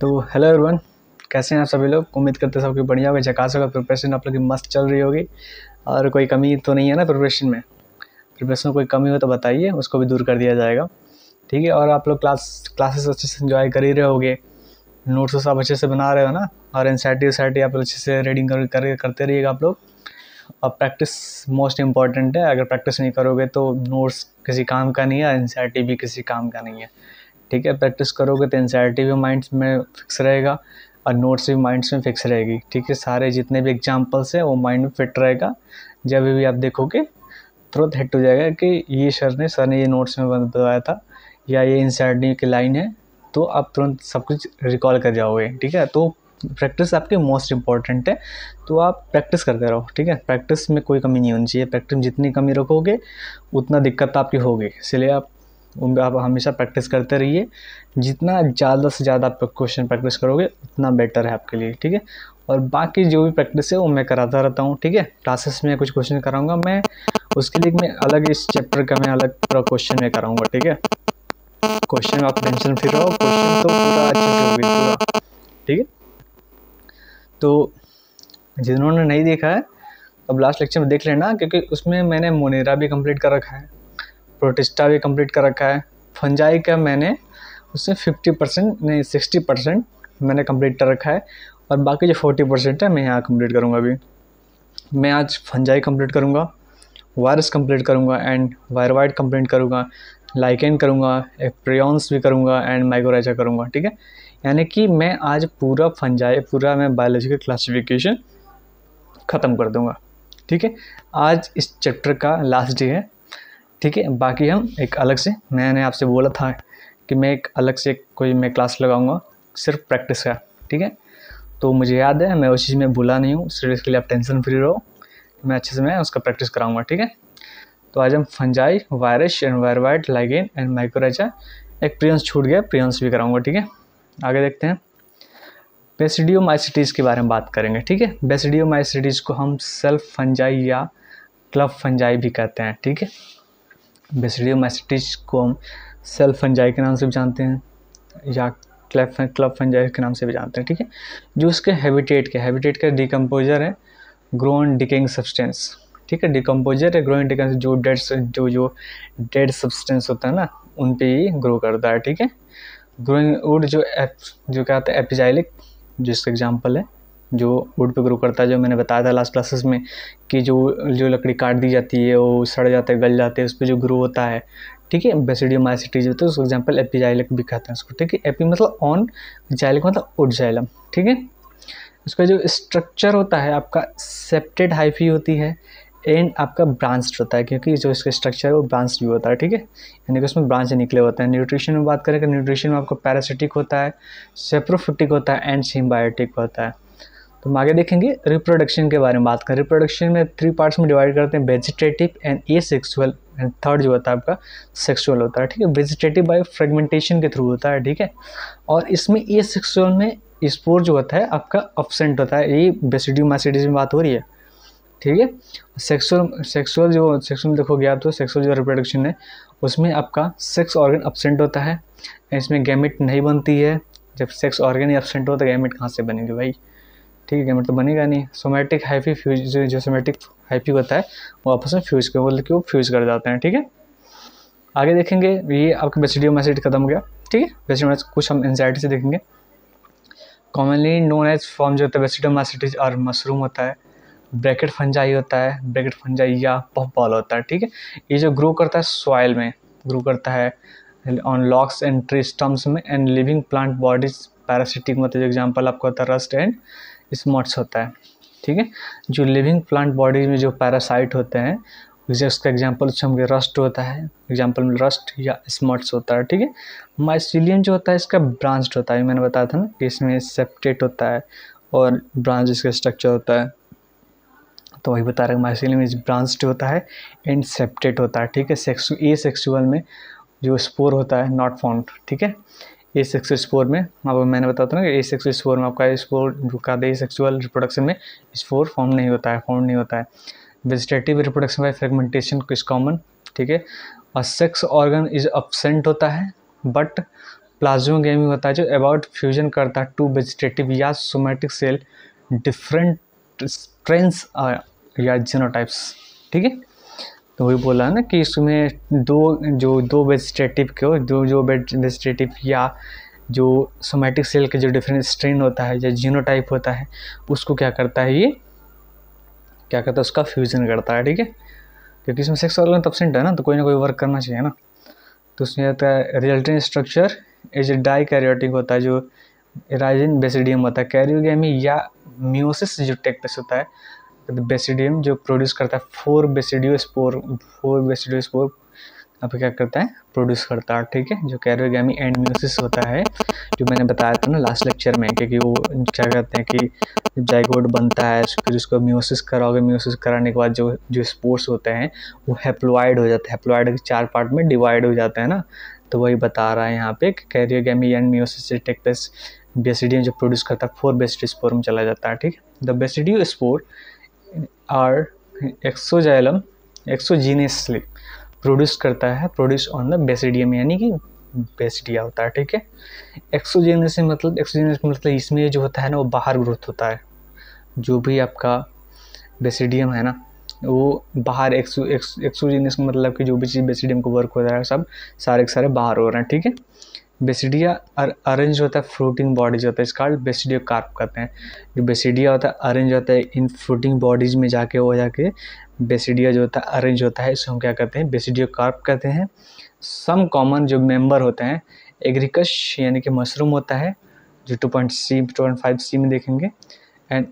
तो hello everyone कैसे हैं आप सभी लोग उम्मीद करते हैं सबकी बढ़िया होगी झकास होगा प्रिपरेशन आप लोग की मस्त चल रही होगी और कोई कमी तो नहीं है ना प्रिपरेशन में प्रिपरेशन में कोई कमी हो तो बताइए उसको भी दूर कर दिया जाएगा ठीक है और आप लोग क्लास क्लासेस अच्छे से इन्जॉय कर ही रहे होगे नोट्स तो सब अच्छे से बना रहे हो ना और एनसाइटी वसाइटी आप लोग अच्छे से रीडिंग कर, करते रहिएगा आप लोग और प्रैक्टिस मोस्ट इम्पॉर्टेंट है अगर प्रैक्टिस नहीं करोगे तो नोट्स किसी काम का नहीं है एनसाइटी भी किसी काम का नहीं है ठीक है प्रैक्टिस करोगे तो एनजाइटी भी माइंड में फिक्स रहेगा और नोट्स भी माइंड्स में फिक्स रहेगी ठीक है सारे जितने भी एग्जाम्पल्स हैं वो माइंड में फिट रहेगा जब भी आप देखोगे तुरंत हिट हो जाएगा कि ये सर ने सर ने ये नोट्स में बताया था या ये एनजाइटी की लाइन है तो आप तुरंत सब कुछ रिकॉल कर जाओगे ठीक है तो प्रैक्टिस आपके मोस्ट इंपॉर्टेंट है तो आप प्रैक्टिस करते रहो ठीक है प्रैक्टिस में कोई कमी नहीं होनी चाहिए प्रैक्टिस में जितनी कमी रखोगे उतना दिक्कत आपकी होगी इसलिए आप उन पर आप हमेशा प्रैक्टिस करते रहिए जितना ज़्यादा से ज़्यादा आप क्वेश्चन प्रैक्टिस करोगे उतना बेटर है आपके लिए ठीक है और बाकी जो भी प्रैक्टिस है वो मैं कराता रहता हूँ ठीक है क्लासेस में कुछ क्वेश्चन कराऊंगा मैं उसके लिए मैं अलग इस चैप्टर का मैं अलग पूरा क्वेश्चन में कराऊंगा ठीक है क्वेश्चन आप टेंशन फ्री रहो क्वेश्चन तो पूरा अच्छे से होगी पूरा ठीक है तो जिन्होंने नहीं देखा है अब लास्ट लेक्चर में देख लेना क्योंकि उसमें मैंने मोनेरा भी कंप्लीट कर रखा है प्रोटिस्टा भी कंप्लीट कर रखा है फंजाई का मैंने उसमें फिफ्टी परसेंट नहीं सिक्सटी परसेंट मैंने कंप्लीट कर रखा है और बाकी जो फोर्टी परसेंट है मैं यहाँ कंप्लीट करूँगा अभी मैं आज फंजाई कंप्लीट करूँगा वायरस कंप्लीट करूँगा एंड वायरवाइड कंप्लीट करूँगा लाइकेंड करूँगा एप्रियॉन्स भी करूँगा एंड माइक्रोराइजा करूँगा ठीक है यानी कि मैं आज पूरा फंजाई पूरा मैं बायोलॉजिकल क्लासिफिकेशन ख़त्म कर दूँगा ठीक है आज इस चैप्टर का लास्ट डे है ठीक है बाकी हम एक अलग से मैंने आपसे बोला था कि मैं एक अलग से कोई मैं क्लास लगाऊंगा सिर्फ प्रैक्टिस का ठीक है तो मुझे याद है मैं उस चीज़ में भूला नहीं हूँ सिर्फ इसके लिए आप टेंशन फ्री रहो मैं अच्छे से मैं उसका प्रैक्टिस कराऊंगा ठीक है तो आज हम fungi virus and viroid lichen and mycorrhiza एक प्रियंस छूट गया प्रियंस भी कराऊंगा ठीक है आगे देखते हैं बेसिडियो माइसिटीज़ के बारे में बात करेंगे ठीक है बेसिडियो को हम सेल्फ फंजाई या क्लब फंजाई भी कहते हैं ठीक है बेसिडियम एसिटिज को हम सेल फंजाई के नाम से भी जानते हैं या क्लब क्लब फंजाई के नाम से भी जानते हैं ठीक है जो उसके हैबिटेट के हैबिटेट का डिकम्पोजर है ग्रोन डिकिंग सब्सटेंस ठीक है डिकम्पोजर है ग्रोइंग डिकिंग जो डेड जो जो डेड सब्सटेंस होता है ना उन पर ही ग्रो करता है ठीक है ग्रोइंग वुड जो एप जो क्या हैं है एपिजाइलिक जिसका एग्जाम्पल है जो वुड पे ग्रो करता है जो मैंने बताया था लास्ट क्लासेस में कि जो जो लकड़ी काट दी जाती है वो सड़ जाते हैं गल जाते हैं उस पर जो ग्रो होता है ठीक है बेसिडियम आइसिटीज होते है उसको एग्जाम्पल एपी जाइलक भी कहते हैं उसको ठीक है एपी मतलब ऑन जाइलक मतलब उड जाइलम ठीक है उसका जो स्ट्रक्चर होता है आपका सेप्टेड हाइफी होती है एंड आपका ब्रांच होता है क्योंकि जो इसका स्ट्रक्चर है वो ब्रांच भी होता है ठीक है यानी कि उसमें ब्रांच निकले होते हैं न्यूट्रिशन में बात करें तो न्यूट्रिशन में आपका पैरासिटिक होता है सेप्रोफिटिक होता है एंड सिम्बायोटिक होता है तो हम आगे देखेंगे रिप्रोडक्शन के बारे में बात करें रिप्रोडक्शन में थ्री पार्ट्स में डिवाइड करते हैं vegetative and asexual and third जो होता है आपका सेक्सुअल होता है ठीक है वेजिटेटिव बाय फ्रेगमेंटेशन के थ्रू होता है ठीक है और इसमें ए सेक्सुअल में स्पोर जो होता है आपका अपसेंट होता है ये बेसिडियो माइसिडीज में बात हो रही है ठीक है सेक्सुअल सेक्सुअल जो सेक्सुअल देखोगे आप तो सेक्सुअल जो रिप्रोडक्शन है उसमें आपका सेक्स ऑर्गन अपसेंट होता है इसमें गैमिट नहीं बनती है जब सेक्स ऑर्गन ही अपसेंट हो तो गैमिट कहाँ से बनेंगे भाई ठीक है मतलब बनेगा नहीं सोमेटिक हाइपी फ्यूज जो, जो सोमेटिक हाइपी होता है वो आपस में फ्यूज कर बोल के वो फ्यूज मतलब कर जाते हैं ठीक है आगे देखेंगे ये आपका बेसिडियो एसिड खत्म हो गया ठीक है बेसिडियम कुछ हम एनजाइटी से देखेंगे कॉमनली नोन एज फॉर्म जो होता है बेसिडियो एसिडिज और मशरूम होता है ब्रैकेट फंजाई होता है ब्रैकेट फंजाई या पफ बॉल होता है ठीक है ये जो ग्रो करता है सॉयल में ग्रो करता है on logs and tree stumps में and living plant bodies parasitic मतलब एग्जाम्पल आपको होता है रस्ट एंड स्मॉट्स होता है ठीक है जो लिविंग प्लांट बॉडीज में जो पैरासाइट होते हैं जैसे उसका एग्जाम्पल समझे रस्ट होता है एग्जाम्पल में रस्ट या स्मॉट्स होता है ठीक है माइसिलियम जो होता है इसका ब्रांच होता है मैंने बताया था ना कि इसमें सेप्टेट होता है और ब्रांच इसका स्ट्रक्चर होता है तो वही बता रहा हूँ माइसिलियम इज ब्रांच्ड होता है एंड सेप्टेट होता है ठीक है सेक्सु ए सेक्सुअल में जो स्पोर होता है नॉट फाउंड ठीक है ए सेक्सुअल स्पोर में अब मैंने बताता हूँ कि ए सेक्सुअल स्पोर में आपका स्पोर का ए सेक्सुअल रिप्रोडक्शन में स्पोर फॉर्म नहीं होता है फॉर्म नहीं होता है वेजिटेटिव रिप्रोडक्शन बाय फ्रेगमेंटेशन कुछ कॉमन ठीक है और सेक्स ऑर्गन इज अपसेंट होता है बट प्लाज्मो गेमिंग होता है जो अबाउट फ्यूजन करता है टू वेजिटेटिव या सोमेटिक सेल डिफरेंट स्ट्रेंथ्स या जीनोटाइप्स ठीक है तो वही बोला ना कि इसमें दो जो दो वेजिटेटिव के हो दो जो वेजिटेटिव या जो सोमैटिक सेल के जो डिफरेंट स्ट्रेन होता है या जीनोटाइप होता है उसको क्या करता है ये क्या करता है उसका फ्यूज़न करता है ठीक है क्योंकि इसमें सेक्स ऑर्गन तबसेंट है ना तो कोई ना कोई वर्क करना चाहिए ना तो उसमें आता है resulting structure as dikaryotic होता है जो राइजिन बेसिडियम होता है कैरियोगेमी या म्यूसिस जो टेक्टस होता है बेसिडियम जो प्रोड्यूस करता है four basidiospore four basidiospore अब क्या करता है प्रोड्यूस करता है ठीक है जो कैरियोगैमी एंड म्यूसिस होता है जो मैंने बताया था ना लास्ट लेक्चर में क्योंकि वो क्या कहते हैं कि जाइगोड बनता है फिर उसको म्यूसिस कराओगे म्यूसिस कराने के बाद जो जो स्पोर्ट्स होते हैं वो हेप्लोइड हो जाते हैं हेप्लोइड के चार पार्ट में डिवाइड हो जाते हैं ना तो वही बता रहा है यहाँ पे कि कैरियोगैमी एंड म्यूसिस से प्लेस बेसिडियम जो प्रोड्यूस करता है फोर बेसिडियो स्पोर में चला जाता है ठीक है the basidiospore are exogenous exogenously produce करता है प्रोड्यूस ऑन द बेसिडियम यानी कि बेसिडिया होता है ठीक है एक्सोजेनियस मतलब एक्सोजेनियस मतलब इसमें जो होता है ना वो बाहर ग्रोथ होता है जो भी आपका बेसिडियम है ना वो बाहर एक्सो एक्सोजेनियस मतलब कि जो भी चीज़ बेसिडियम को वर्क हो रहा है सब सारे के सारे बाहर हो रहे हैं ठीक है बेसिडिया और अरेंज होता है फ्रूटिंग बॉडीज होता है इसका बेसिडियो कार्प कहते हैं जो बेसिडिया होता है अरेंज होता है इन फ्रूटिंग बॉडीज में जाके वो जाके बेसिडिया जो होता है अरेंज होता है इसको हम क्या कहते हैं बेसिडियो कार्प कहते हैं सम कॉमन जो मेम्बर होते हैं एग्रीकश यानी कि मशरूम होता है जो two point C two point five C में देखेंगे एंड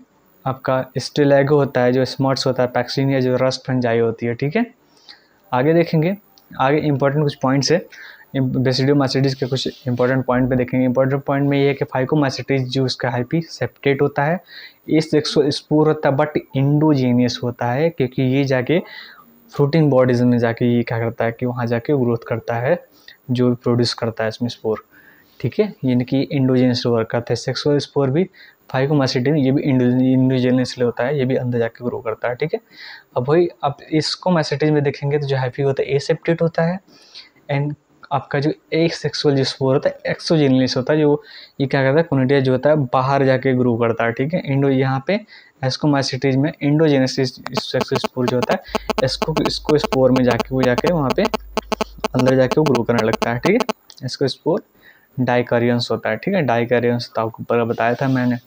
आपका स्टेलैगो होता है जो स्मार्ट्स होता है पैक्सिनिया जो रस फंजाई होती है ठीक है आगे देखेंगे आगे इंपॉर्टेंट कुछ पॉइंट्स है बेसिडियो माइसिटीज के कुछ इंपॉर्टेंट पॉइंट में देखेंगे इंपॉर्टेंट पॉइंट में ये है कि फाइको जो उसका हाइपी सेप्टेट होता है इस स्पोर होता है बट इंडोजीनियस होता है क्योंकि ये जाके फ्रूटिंग बॉडीज में जाके ये क्या करता है कि वहाँ जाके ग्रोथ करता है जो प्रोड्यूस करता है इसमें स्पोर ठीक है यानी कि इंडोजीनियस वर्क करता है सेक्सुअल स्पोर भी फाइकोमासिडिन ये भी इंडोजेनस होता है ये भी अंदर जाके ग्रो करता है ठीक है अब वही अब इसको मैसेटिज में देखेंगे तो जो हैप्पी होता है एसेप्टेट होता है एंड आपका जो एक सेक्सुअल जो स्पोर होता है एक्सोजेनलिस होता है जो ये क्या करता है कोनिटिया जो होता है बाहर जाके ग्रो करता है ठीक है इंडो यहाँ पे एस्कोमाइसिटीज में इंडोजेनेसिस सेक्सुअल स्पोर जो होता है एस्को इसको स्पोर में जाके वो जाके वहाँ पे अंदर जाके वो ग्रो करने लगता है ठीक है इसको स्पोर डाइकरियंस होता है ठीक है डाइकरियंस तो आपको बताया था मैंने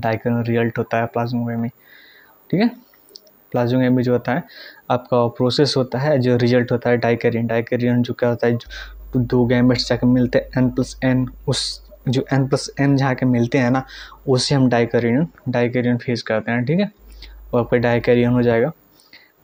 डाइकरियन रियल्ट होता है प्लाज्मा में ठीक है प्लाज्मो में जो होता है आपका प्रोसेस होता है जो रिजल्ट होता है डाइकेरियन डाइकेरियन जो क्या होता है दो गैमेट्स जाके मिलते हैं एन प्लस एन उस जो एन प्लस एन जहाँ के मिलते हैं ना उसे हम डाइकेरियन डाइकेरियन फेस करते हैं ठीक है और आपका डाइकेरियन हो जाएगा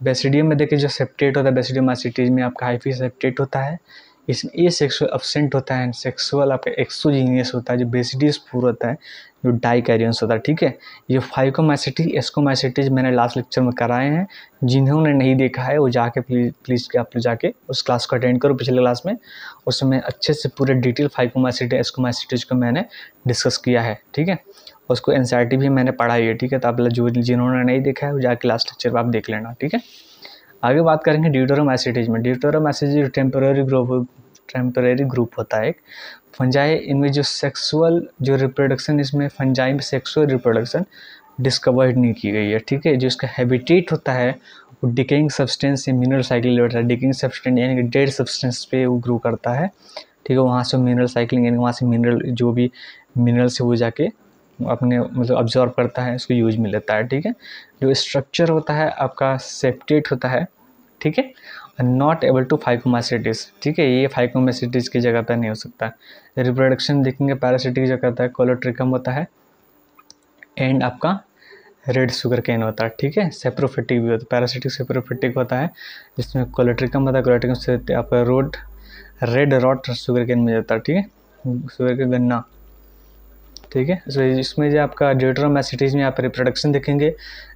बेसिडियम में देखिए जो सेप्टेट होता है बेसिडियम एसिटेज में आपका हाइफी सेप्टेट होता है इसमें ए सेक्सुअल अपसेंट होता है एंड सेक्सुअल आपका एक्सोजीनियस होता है जो बेसिडियस पूर होता है जो डाइकैरियंस होता है ठीक है ये फाइकोमाइसिटीज एस्कोमाइसिटीज मैंने लास्ट लेक्चर में कराए हैं जिन्होंने नहीं देखा है वो जाके प्लीज़ प्लीज़ आप जाके उस क्लास को अटेंड करो पिछले क्लास में उसमें अच्छे से पूरे डिटेल फाइकोमाइसिटी एस्कोमाइसिटीज को मैंने डिस्कस किया है ठीक है उसको एनसीईआरटी भी मैंने पढ़ाई है ठीक है तो आप जो जिन्होंने नहीं देखा है वो जाके लास्ट लेक्चर पर आप देख लेना ठीक है आगे बात करेंगे ड्यूटोरम एसिटीज में deuteromycetes temporary group temporary group होता है एक फंजाई इनमें जो सेक्सुअल जो रिप्रोडक्शन इसमें फंजाई में सेक्सुअल रिप्रोडक्शन डिस्कवर्ड नहीं की गई है ठीक है जो इसका हैबिटेट होता है वो डिकेंग सब्सटेंस से मिनरल साइकिल होता है डिकिंग सब्सटेंस यानी कि डेड सब्सटेंस पे वो ग्रो करता है ठीक है वहाँ से मिनरल साइकिलिंग यानी वहाँ से मिनरल जो भी मिनरल से वो जाके अपने मतलब ऑब्जॉर्व करता है उसको यूज में लेता है ठीक है जो स्ट्रक्चर होता है आपका सेप्टेट होता है ठीक है नॉट एबल टू फाइकोमासिटिस ठीक है ये फाइकोमासिटिस की जगह पर नहीं हो सकता रिप्रोडक्शन देखेंगे पैरासिटिक की जगह है कोलोट्रिकम होता है एंड आपका रेड शुगर केन होता है ठीक है सेप्रोफिटिक भी होता है पैरासिटिक सेप्रोफिटिक होता है जिसमें कोलेट्रिकम होता है कोलेट्रिकम से आपका road red rot sugarcane में जाता है ठीक है शुगर का गन्ना ठीक है सो इसमें जो आपका डेट्रोमैसिटीज में आप रिप्रोडक्शन देखेंगे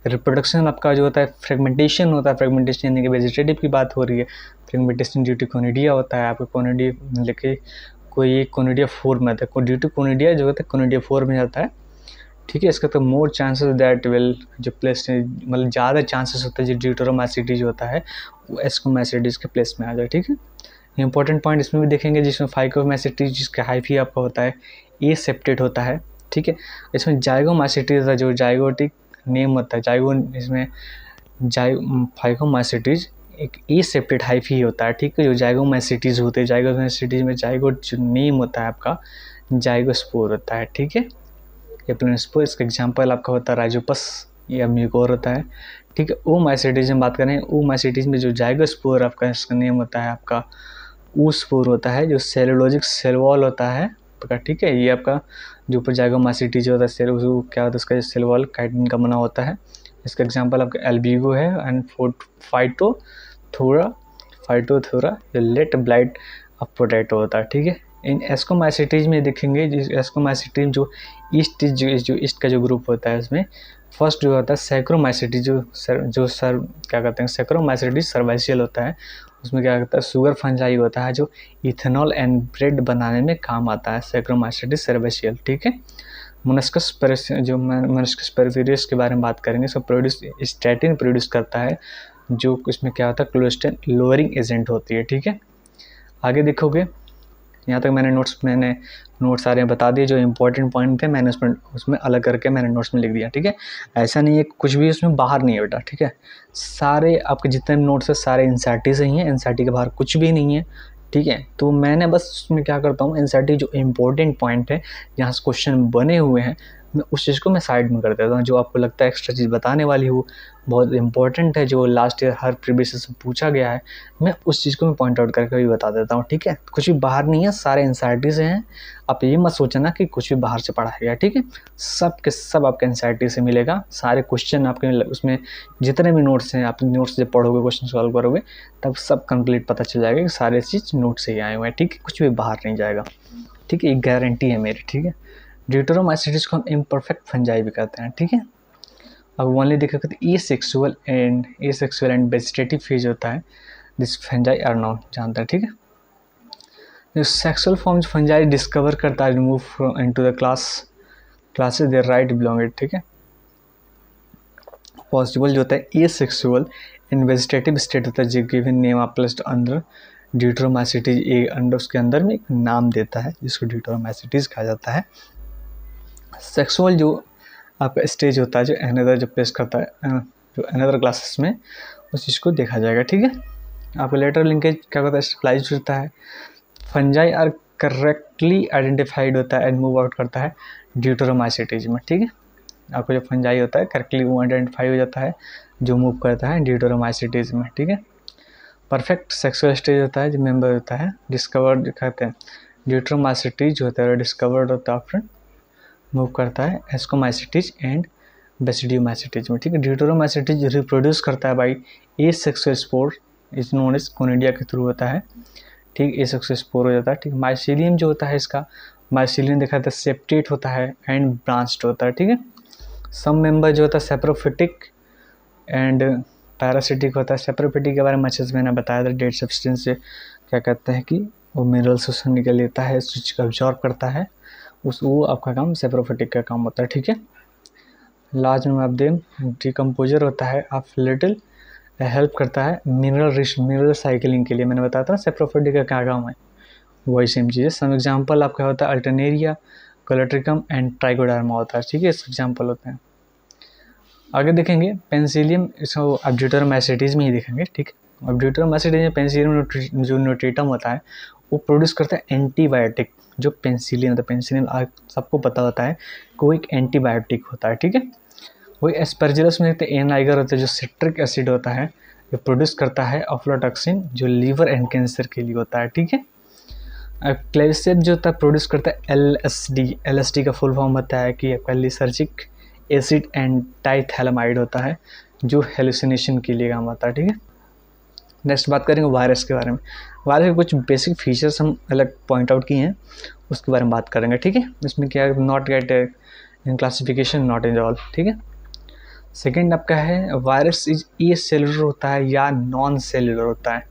रिप्रोडक्शन आपका जो होता है फ्रेगमेंटेशन होता है फ्रेगमेंटेशन यानी कि वेजिटेटिव की बात हो रही है फ्रेगमेंटेशन ड्यूटी कोनिडिया होता है आपको कोनिडी लेके कोई कोनिडिया फोर में आता है टू कोनिडिया जो होता है कोनिडिया फोर में जाता है ठीक है इसका तो मोर चांसेस दैट विल जो प्लेस मतलब ज़्यादा चांसेस होता है जो ड्यूटरोमैसिटीज होता है वो एस्कोमैसिटीज के प्लेस में आ जाए ठीक है इंपॉर्टेंट पॉइंट इसमें भी देखेंगे जिसमें फाइकोमैसिटीज जिसका हाइफी आपका होता है ए सेप्टेड होता है ठीक है इसमें जाइगोमाइसिटीज़ का जो जाइगोटिक नेम होता है जाइगो इसमें जाइ फाइगोमाइसिटीज़ एक ए हाइफ ही होता है ठीक है जो जाइगोमाइसिटीज़ होते हैं जाइगोमाइसिटीज़ में जाइगो जो नेम होता है आपका जाइगोस्पोर होता है ठीक है ये प्लेनस्पोर इसका एग्जाम्पल आपका होता है राइजोपस या म्यूकोर होता है ठीक है ओ माइसिटीज में बात करें ओ माइसिटीज में जो जाइगोस्पोर आपका इसका नेम होता है आपका ऊ स्पोर होता है जो सेलोलॉजिक सेलवॉल होता है का ठीक है ये आपका जो ऊपर जाएगा मासिटी जो होता है सेल क्या होता है उसका सेल वॉल काइटिन का बना होता है इसका एग्जाम्पल आपका एल्बीगो है एंड फोट फाइटो थोड़ा फाइटो थोड़ा जो लेट ब्लाइट ऑफ पोटैटो होता है ठीक है इन एस्कोमाइसिटीज में देखेंगे जिस एस्कोमाइसिटीज जो ईस्ट जो जो ईस्ट का जो ग्रुप होता है उसमें फर्स्ट जो होता है सैक्रोमाइसिटी जो सर जो सर क्या कहते हैं सैक्रोमाइसिटी सर्वाइशियल होता है उसमें क्या होता है सुगर फंजाई होता है जो इथेनॉल एंड ब्रेड बनाने में काम आता है सैक्रोमाइसिटिस सर्वेशियल ठीक है मुनस्कस पर जो मोनस्कस परवीरियस के बारे में बात करेंगे सो प्रोड्यूस स्टैटिन प्रोड्यूस करता है जो इसमें क्या होता है क्लोस्टेन लोअरिंग एजेंट होती है ठीक है आगे देखोगे यहाँ तक मैंने नोट्स मैंने नोट्स सारे बता दिए जो इंपॉर्टेंट पॉइंट थे मैंने उसमें उसमें अलग करके मैंने नोट्स में लिख दिया ठीक है ऐसा नहीं है कुछ भी उसमें बाहर नहीं है बेटा ठीक है सारे आपके जितने नोट्स हैं सारे एन से ही हैं एनसीईआरटी के बाहर कुछ भी नहीं है ठीक है तो मैंने बस उसमें क्या करता हूँ एन जो इम्पोर्टेंट पॉइंट है जहाँ से क्वेश्चन बने हुए हैं मैं उस चीज़ को मैं साइड में कर देता हूँ जो आपको लगता है एक्स्ट्रा चीज़ बताने वाली हो बहुत इंपॉर्टेंट है जो लास्ट ईयर हर प्रीवियस से पूछा गया है मैं उस चीज़ को मैं पॉइंट आउट करके भी बता देता हूँ ठीक है कुछ भी बाहर नहीं है सारे एनसाइटी से हैं आप ये मत सोचना कि कुछ भी बाहर से पढ़ाया गया ठीक है सब के सब आपके एनसाइटी से मिलेगा सारे क्वेश्चन आपके उसमें जितने भी नोट्स हैं आप नोट्स जब पढ़ोगे क्वेश्चन सॉल्व करोगे तब सब कंप्लीट पता चल जाएगा कि सारे चीज़ नोट से ही आए हुए हैं ठीक है कुछ भी बाहर नहीं जाएगा ठीक है एक गारंटी है मेरी ठीक है डिटोरोमाइसिटिस को हम इम्परफेक्ट फंजाई भी कहते हैं ठीक है अब ओनली देखोगे तो ई sexual and asexual and vegetative phase होता है दिस फंजाई आर नॉन जानता है ठीक है जो सेक्सुअल फॉर्म्स फंजाई डिस्कवर करता है remove from to the class classes there right belong it ठीक है पॉसिबल जो होता है asexual and vegetative state होता है जो गिवन नेम आप प्लस अंदर ड्यूट्रोमाइसिटीज ए अंडर उसके अंदर में एक नाम देता है जिसको ड्यूट्रोमाइसिटीज कहा जाता है सेक्सुअल जो आपका स्टेज होता है जो एनदर जो प्लेस करता है जो एनदर क्लासेस में उस चीज़ को देखा जाएगा ठीक है आपका लेटर लिंकेज क्या होता है स्टेबलाइज होता है फंजाई आर करेक्टली आइडेंटिफाइड होता है एंड मूव आउट करता है ड्यूटोरोमाइसिटीज में ठीक है आपका जो फंजाई होता है करेक्टली वो आइडेंटिफाई हो जाता है जो मूव करता है ड्यूटोरोमाइसिटीज में ठीक है परफेक्ट सेक्सुअल स्टेज होता है जो मेम्बर होता है डिस्कवर्ड कहते हैं ड्यूटोरोमाइसिटीज होता है डिस्कवर्ड होता है फ्रेंड मूव करता है एस्कोमाइसिटिज एंड बेसिडियोमाइसिटीज में ठीक है डिटोरोमाइसिटिज रिप्रोड्यूस करता है by a success spore is known as conidia के थ्रू होता है ठीक ए सक्सेस स्पोर हो जाता है ठीक माइसिलियम जो होता है इसका माइसिलियम देखा जाता है सेप्टेट होता है एंड ब्रांस्ड होता है ठीक है सम मेंबर जो होता है सेप्रोफिटिक एंड पैरासिटिक होता है सेप्रोफिटिक के बारे में अच्छे से मैंने बताया था डेड सब्सटेंस से क्या कहते हैं कि वो मिनरल्स उसमें निकल लेता है स्विच को ऑब्जॉर्व करता है उस वो आपका काम सेप्रोफिटिक का काम होता है ठीक है लार्ज में आप देन डिकम्पोजर होता है आप लिटिल हेल्प करता है मिनरल रिश मिनरल साइकिलिंग के लिए मैंने बताया था सेप्रोफिटिक का क्या काम है वही सेम चीज़ है सम एग्जाम्पल आपका होता है अल्टरनेरिया कोलेट्रिकम एंड ट्राइकोडार्मा होता है ठीक है इस एग्जाम्पल होते हैं आगे देखेंगे पेंसिलियम इसको एब्जूटरम मैसेटीज में ही देखेंगे ठीक है अब्जूटर मैसेटीज में पेंसिलियम जो न्यूट्रीटम होता है वो प्रोड्यूस करता है एंटीबायोटिक जो पेंसिलिन होता है पेंसिलिन सबको पता होता है कि वो एक एंटीबायोटिक होता है ठीक है वही एस्परजिलस में देखते हैं एन आइगर होता है जो सिट्रिक एसिड होता है जो प्रोड्यूस करता है अफ्लोटॉक्सिन जो लीवर एंड कैंसर के लिए होता है ठीक है क्लेविसेप जो होता है प्रोड्यूस करता है L S D L S D का फुल फॉर्म होता है कि आपका एसिड एंड टाइथैलमाइड होता है जो हेलुसिनेशन के लिए काम आता है ठीक है नेक्स्ट बात करेंगे वायरस के बारे में वायरस के कुछ बेसिक फीचर्स हम अलग पॉइंट आउट किए हैं उसके बारे में बात करेंगे ठीक है इसमें क्या है not get in classification not in all ठीक है सेकेंड आपका है वायरस इज ए सेलुलर होता है या नॉन सेलुलर होता है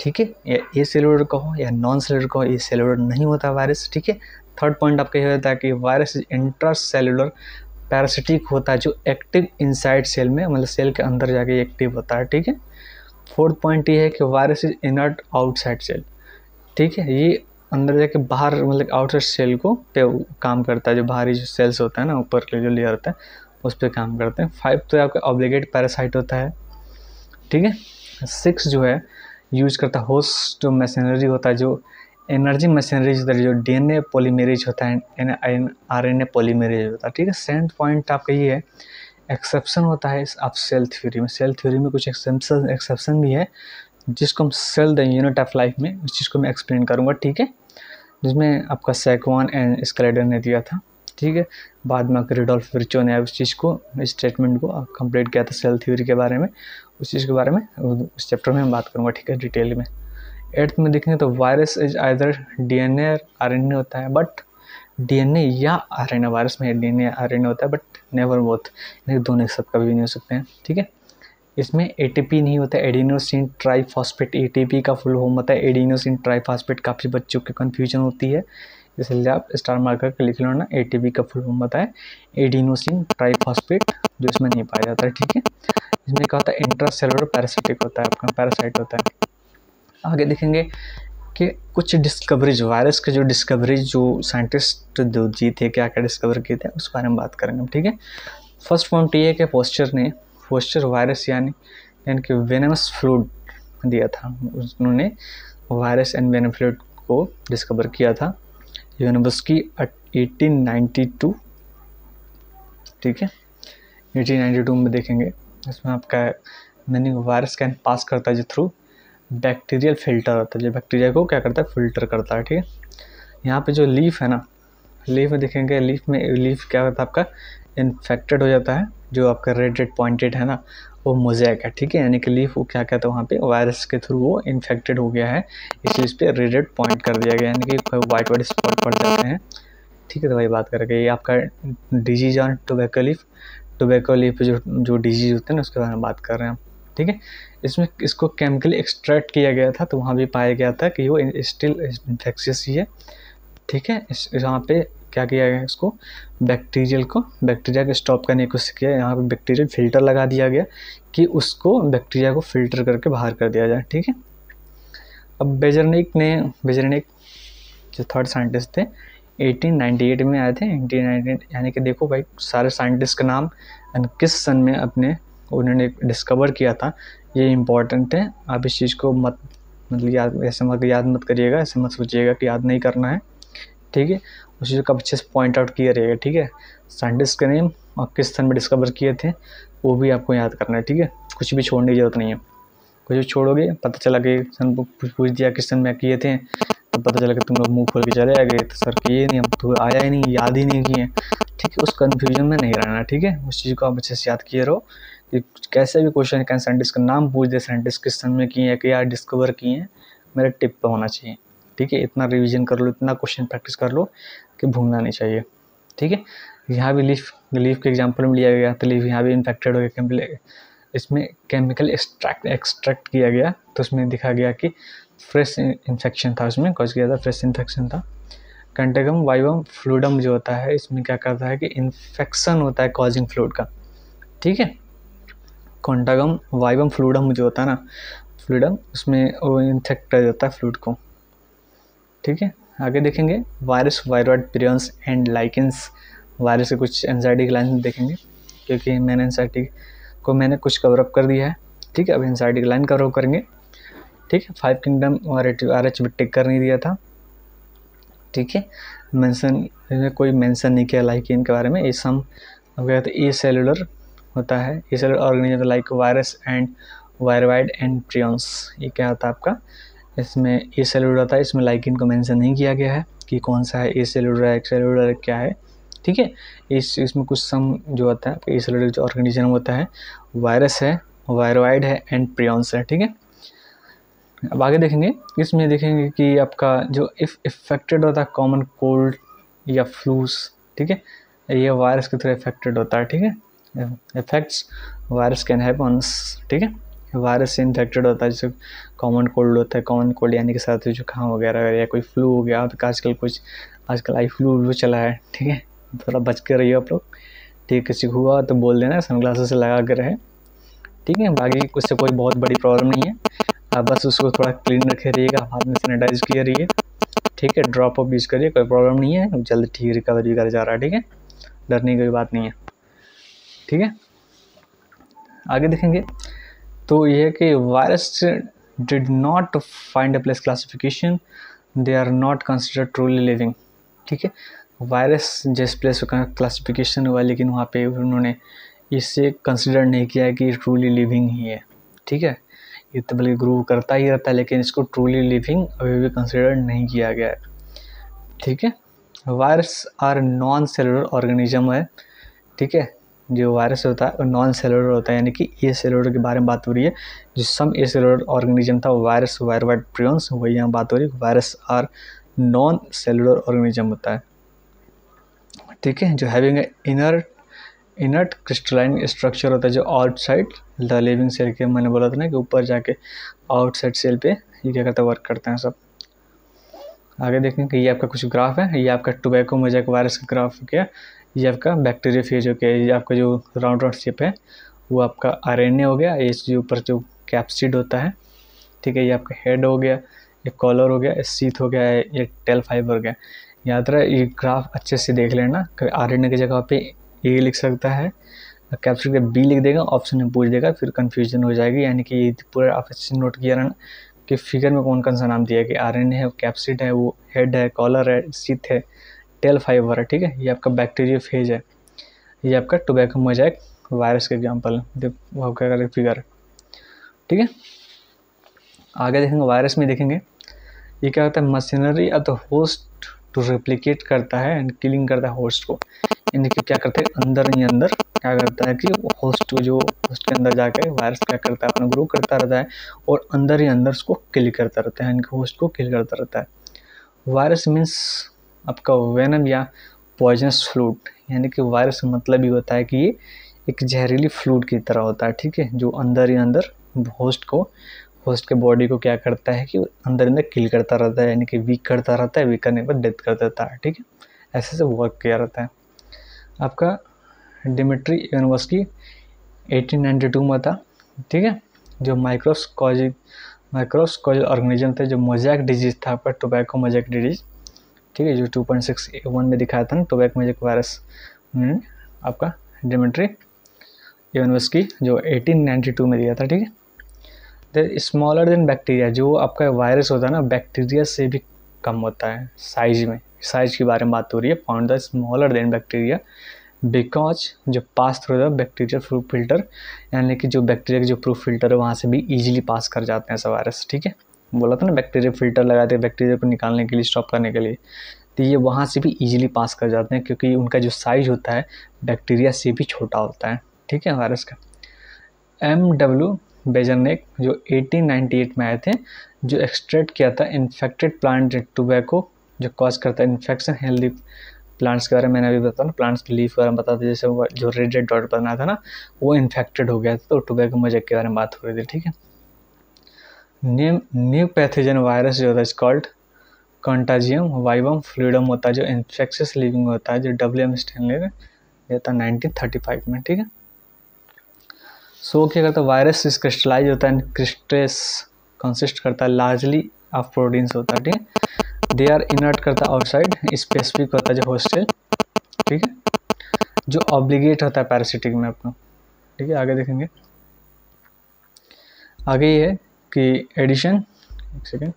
ठीक है या ए सेलुलर कहो या नॉन सेलुलर कहो ए सेलुलर नहीं होता वायरस ठीक है थर्ड पॉइंट आपका ये होता है कि virus is intracellular parasitic होता है जो एक्टिव इनसाइड सेल में मतलब सेल के अंदर जाके एक्टिव होता है ठीक है फोर्थ पॉइंट ये है कि virus is inert outside cell ठीक है ये अंदर जाके बाहर मतलब आउटसाइड सेल को पे काम करता है जो बाहरी जो सेल्स होता है ना ऊपर के जो लेयर होता है उस पर काम करते हैं फाइव तो आपका ऑब्लिगेट पैरासाइट होता है ठीक है सिक्स जो है यूज करता है होस्ट जो मशीनरी होता है जो एनर्जी मशीनरीज जो डी एन ए पोलीमेरिज होता है and R N A polymerase होता है ठीक है सेकेंड पॉइंट आपका ये है एक्सेप्शन होता है इस आप सेल थ्योरी में सेल थ्योरी में कुछ एक्सेप्शन एक्सेप्शन भी है जिसको हम cell the unit of life में उस चीज़ को मैं एक्सप्लेन करूँगा ठीक है जिसमें आपका सैकवान एंड स्कलेडर ने दिया था ठीक है बाद में आपके रिडोल्फ रिचो ने उस चीज़ को इस स्टेटमेंट को कंप्लीट किया था सेल थ्योरी के बारे में उस चीज़ के बारे में उस चैप्टर में बात करूँगा ठीक है डिटेल में एट्थ में देखेंगे तो virus is either D N A R N A होता है बट डीएनए या आरएनए वायरस में डीएनए आरएनए होता है बट नेवर बोथ इन्हें दोनों एक साथ कभी भी नहीं हो सकते हैं ठीक है इसमें एटीपी नहीं होता एडिनोसिन टी एटीपी का फुल फॉर्म होता है एडिनोसिन ट्राईफॉस्फेट काफ़ी बच्चों की कन्फ्यूजन होती है इसलिए आप स्टार मार्कर का लिख लो ना एटीपी का फुल फॉर्म होता है एडिनोसिन ट्राईफॉस्फेट जो इसमें नहीं पाया जाता है ठीक है इसमें क्या होता है इंट्रासेलुलर पैरासिटिक होता है आपका पैरासाइट होता है आगे देखेंगे के कुछ डिस्कवरीज वायरस के जो डिस्कवरीज जो साइंटिस्ट जो जी थे क्या क्या डिस्कवर किए थे उस बारे में बात करेंगे हम ठीक है फर्स्ट पॉइंट ये है कि पोस्चर ने पोस्चर वायरस यानी यानी कि वेनमस फ्लूड दिया था उन्होंने वायरस एंड वेनम फ्लूड को डिस्कवर किया था की एटीन नाइन्टी टू ठीक है एटीन नाइन्टी टू में देखेंगे इसमें आपका मैंने वायरस कैन पास करता है जो थ्रू बैक्टीरियल फिल्टर होता है जो बैक्टीरिया को क्या करता है फिल्टर करता है ठीक है यहाँ पे जो लीफ है ना लीफ में देखेंगे लीफ में लीफ क्या होता है आपका इन्फेक्टेड हो जाता है जो आपका रेड रेड पॉइंटेड है ना वो मोजैक है ठीक है यानी कि लीफ वो क्या कहता है वहाँ पे वायरस के थ्रू वो इन्फेक्टेड हो गया है इसलिए इस पर रेड रेड पॉइंट कर दिया गया यानी कि वाइट वाइट स्पॉट पड़ जाते हैं ठीक है तो भाई बात करके ये आपका disease on tobacco leaf tobacco leaf जो जो डिजीज होते हैं ना उसके बारे में बात कर रहे हैं ठीक है इसमें इसको केमिकली एक्सट्रैक्ट किया गया था तो वहाँ भी पाया गया था कि वो स्टिल इन्फेक्शियस ही है ठीक है इस यहाँ पे क्या किया गया इसको बैक्टीरियल को बैक्टीरिया को स्टॉप करने की कोशिश किया यहाँ पे बैक्टीरियल फिल्टर लगा दिया गया कि उसको बैक्टीरिया को फिल्टर करके बाहर कर दिया जाए ठीक है अब बेजरनिक ने बेजरनिक जो थर्ड साइंटिस्ट थे 1898 में आए थे एटीन यानी कि देखो भाई सारे साइंटिस्ट का नाम एंड किस सन में अपने उन्होंने डिस्कवर किया था ये इम्पॉर्टेंट है आप इस चीज़ को मत मतलब याद ऐसे मत याद मत करिएगा ऐसे मत सोचिएगा कि याद नहीं करना है ठीक है उस चीज़ को अच्छे से पॉइंट आउट किया रहेगा ठीक है साइंटिस्ट के नेम और किस स्थान में डिस्कवर किए थे वो भी आपको याद करना है ठीक है कुछ भी छोड़ने की ज़रूरत नहीं है कुछ भी छोड़ोगे पता चला कि सर कुछ पूछ दिया किस सन में किए थे तो पता चला कि तुम लोग मुँह खोल के चले आ गए तो सर किए नहीं हम तो आया ही नहीं याद ही नहीं किए ठीक है उस कन्फ्यूजन में नहीं रहना ठीक है उस चीज़ को आप अच्छे से याद किए रहो कि कैसे भी क्वेश्चन कहें साइंटिस्ट का नाम पूछ दे साइंटिस्ट किस समय में किए हैं कि यार डिस्कवर किए हैं मेरे टिप पर होना चाहिए ठीक है इतना रिवीजन कर लो इतना क्वेश्चन प्रैक्टिस कर लो कि भूलना नहीं चाहिए ठीक है यहाँ भी लीफ लीफ के एग्जाम्पल में लिया गया तो लीफ यहाँ भी इन्फेक्टेड हो गया इसमें केमिकल एक्सट्रैक्ट एक्सट्रैक्ट किया गया तो उसमें दिखा गया कि फ्रेश इन्फेक्शन था उसमें कॉज किया था फ्रेश इन्फेक्शन था कंटेगम वाइवम फ्लूडम जो होता है इसमें क्या करता है कि इन्फेक्शन होता है कॉजिंग फ्लूड का ठीक है कॉन्टागम वाइवम फ्लूडम जो होता है ना फ्लूडम उसमें वो इन्फेक्ट कर देता है फ्लूड को ठीक है आगे देखेंगे virus viroid prions and lichens virus से कुछ एनजाइटी लाइन देखेंगे क्योंकि मैंने एनजाइटी को मैंने कुछ कवरअप कर दिया है ठीक है अब एनजाइटी लाइन कवरअप करेंगे ठीक है फाइव किंगडम और आर एच टिक कर नहीं दिया था ठीक है मेंशन कोई मेंशन नहीं किया लाइकिन के बारे में इस हम गए थे ई सेलुलर होता है ये cellular organism like virus and viroid and prions ये क्या होता है आपका इसमें ए सेलुलर होता है इसमें लाइकिन को मेंशन नहीं किया गया है कि कौन सा है ए सेलुलर है सेलुलर क्या है ठीक है इस इसमें कुछ सम जो होता है ए सेलुलर जो ऑर्गेनिज्म होता है वायरस है वायरवाइड है एंड प्रियंस है ठीक है अब आगे देखेंगे इसमें देखेंगे कि आपका जो इफ इफेक्टेड होता है कॉमन कोल्ड या फ्लूस ठीक है ये वायरस के थ्रू इफेक्टेड होता है ठीक है effects virus can have on ठीक है वायरस से इन्फेक्टेड होता है जैसे कॉमन कोल्ड होता है कॉमन कोल्ड यानी कि साथ जुकाम वगैरह या कोई फ्लू हो गया तो आजकल कुछ आजकल आई फ्लू भी चला है ठीक है थोड़ा बच के रहिए आप लोग ठीक किसी को हुआ तो बोल देना सन ग्लासेस से लगा कर रहे ठीक है बाकी कुछ से कोई बहुत बड़ी प्रॉब्लम नहीं है आप बस उसको थोड़ा क्लीन रखे रहिएगा हाथ में सैनिटाइज किए रहिए ठीक है ड्रॉप ऑफ यूज़ करिए कोई प्रॉब्लम नहीं है जल्द ठीक रिकवरी कर जा रहा है ठीक है डरने की कोई बात नहीं है ठीक है आगे देखेंगे तो ये है कि virus did not find a place classification they are not consider truly living ठीक है वायरस जिस प्लेस का क्लासिफिकेशन हुआ लेकिन वहाँ पे उन्होंने इसे कंसिडर नहीं किया है कि ट्रूली लिविंग ही है ठीक है ये तो बल्कि ग्रो करता ही रहता है लेकिन इसको ट्रूली लिविंग अभी भी कंसिडर नहीं किया गया है ठीक है virus are non cellular organism है ठीक है जो वायरस होता है वो नॉन सेलुलर होता है यानी कि ए सेलुलर के बारे में बात हो रही है जो सम ए सेलुलर ऑर्गेनिज्म था वायरस वायरवाइड प्रियंस वही यहाँ बात हो रही है virus are non cellular organism होता है ठीक है जो having a inner inert crystalline structure होता है जो आउटसाइड द लिविंग सेल के मैंने बोला था ना कि ऊपर जाके आउटसाइड सेल पे ये क्या करता है वर्क करते हैं सब आगे देखें कि ये आपका कुछ ग्राफ है ये आपका टोबैको मोजैक वायरस का ग्राफ क्या ये आपका बैक्टीरिया फेज हो गया ये आपका जो राउंड राउंड शेप है वो आपका आर हो गया ये जो ऊपर जो कैप्सिड होता है ठीक है ये आपका हेड हो गया ये कॉलर हो गया ये सीथ हो गया ये टेल फाइबर हो गया याद रहा ये ग्राफ अच्छे से देख लेना कभी आर एन ए की जगह पे ए लिख सकता है कैप्सिड का बी लिख देगा ऑप्शन में पूछ देगा फिर कन्फ्यूजन हो जाएगी यानी कि ये पूरा आप अच्छे नोट किया रहना कि फिगर में कौन कौन सा नाम दिया कि आर एन ए है कैप्सिड है वो हेड है कॉलर है सीथ है टेल फाइबर है ठीक है ये आपका बैक्टीरिया फेज है ये आपका टोबैको मोजैक वायरस का एग्जाम्पल है फिगर ठीक है आगे देखेंगे वायरस में देखेंगे ये क्या होता है मशीनरी ऑफ द तो होस्ट टू रिप्लिकेट करता है एंड किलिंग करता है होस्ट को यानी कि क्या करते हैं अंदर ही अंदर क्या करता है कि होस्ट जो होस्ट के अंदर जाकर वायरस क्या करता है अपना ग्रो करता रहता है और अंदर ही अंदर उसको किल करता रहता है यानी कि होस्ट को किल करता रहता है वायरस मीन्स आपका वेनम या पॉइजनस फ्लूट यानी कि वायरस मतलब ये होता है कि ये एक जहरीली फ्लूड की तरह होता है ठीक है जो अंदर ही अंदर होस्ट को होस्ट के बॉडी को क्या करता है कि अंदर अंदर किल करता रहता है यानी कि वीक करता रहता है वीक करने के बाद डेथ कर देता है ठीक है ऐसे से वर्क किया रहता है आपका डिमिट्री इवनवस्की 1892 में था ठीक है जो माइक्रोस्कॉजिक माइक्रोस्कॉजिक ऑर्गेनिज्म थे जो मोजैक डिजीज था आपका टोबैको मोजैक डिजीज ठीक है जो टू पॉइंट सिक्स वन में दिखाया था ना तो बैक मैजिक वायरस उन्होंने आपका डिमेंट्री यूनिवर्स की जो 1892 में दिया था ठीक है देर स्मॉलर देन बैक्टीरिया जो आपका वायरस होता है ना बैक्टीरिया से भी कम होता है साइज में साइज के बारे में बात हो रही है found the smaller than bacteria because जो pass through the bacteria proof filter यानी कि जो बैक्टीरिया के जो प्रूफ फिल्टर है वहाँ से भी ईजिली पास कर जाते हैं ऐसा वायरस ठीक है बोला था ना बैक्टीरिया फिल्टर लगाते हैं बैक्टीरिया को निकालने के लिए स्टॉप करने के लिए तो ये वहाँ से भी ईजिली पास कर जाते हैं क्योंकि उनका जो साइज होता है बैक्टीरिया से भी छोटा होता है ठीक है वायरस का एम डब्ल्यू बेजरनेक जो 1898 में आए थे जो एक्सट्रेट किया था इन्फेक्टेड प्लांट टूबैको जो कॉज करता है इन्फेक्शन हेल्दी प्लांट्स के बारे में मैंने अभी बताया ना प्लांट्स के लीफ के बारे में बताते जैसे वो जो रेड रेड डॉट बना था ना वो इन्फेक्टेड हो गया था तो टूबैको मजक के बारे में बात हो रही थी ठीक है न्यू न्यू पैथोजन वायरस जो होता है कॉल्ड कॉन्टाजियम वाइबम फ्लूडम होता है जो इन्फेक्शस लिविंग होता है जो डब्ल्यू एम स्टेनले ने दिया था नाइनटीन थर्टी फाइव में ठीक है सो क्या करता है वायरस इस क्रिस्टलाइज होता है क्रिस्टेस कंसिस्ट करता है लार्जली ऑफ प्रोटीन्स होता है ठीक है दे आर इनर्ट करता है आउटसाइड स्पेसिफिक होता है जो होस्टेल ठीक है जो ऑब्लिगेट होता है पैरासिटिक में अपना ठीक है आगे देखेंगे आगे ये है की एडिशन एक सेकेंड